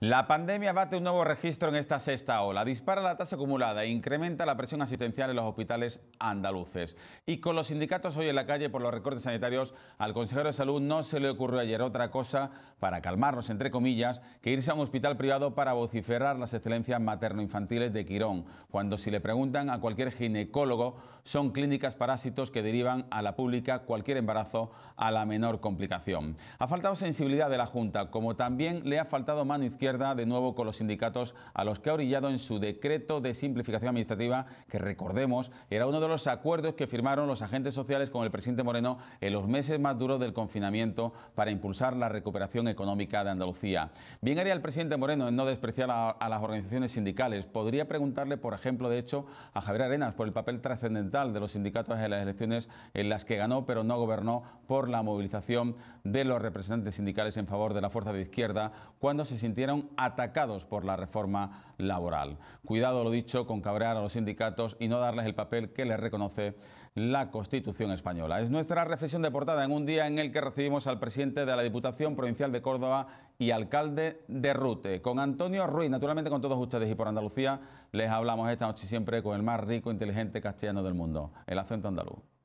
La pandemia bate un nuevo registro en esta sexta ola, dispara la tasa acumulada e incrementa la presión asistencial en los hospitales andaluces. Y con los sindicatos hoy en la calle por los recortes sanitarios, al consejero de salud no se le ocurrió ayer otra cosa para calmarnos, entre comillas, que irse a un hospital privado para vociferar las excelencias materno-infantiles de Quirón, cuando si le preguntan a cualquier ginecólogo, son clínicas parásitos que derivan a la pública cualquier embarazo a la menor complicación. Ha faltado sensibilidad de la Junta, como también le ha faltado mano izquierda de nuevo con los sindicatos a los que ha orillado en su decreto de simplificación administrativa, que recordemos era uno de los acuerdos que firmaron los agentes sociales con el presidente Moreno en los meses más duros del confinamiento para impulsar la recuperación económica de Andalucía. Bien haría el presidente Moreno en no despreciar a, las organizaciones sindicales. Podría preguntarle, por ejemplo, de hecho, a Javier Arenas por el papel trascendental de los sindicatos en las elecciones en las que ganó pero no gobernó por la movilización de los representantes sindicales en favor de la fuerza de izquierda cuando se sintieron atacados por la reforma laboral. Cuidado, lo dicho, con cabrear a los sindicatos y no darles el papel que les reconoce la Constitución española. Es nuestra reflexión de portada en un día en el que recibimos al presidente de la Diputación Provincial de Córdoba y alcalde de Rute, con Antonio Ruiz. Naturalmente con todos ustedes y por Andalucía les hablamos esta noche siempre con el más rico, inteligente castellano del mundo, el acento andaluz.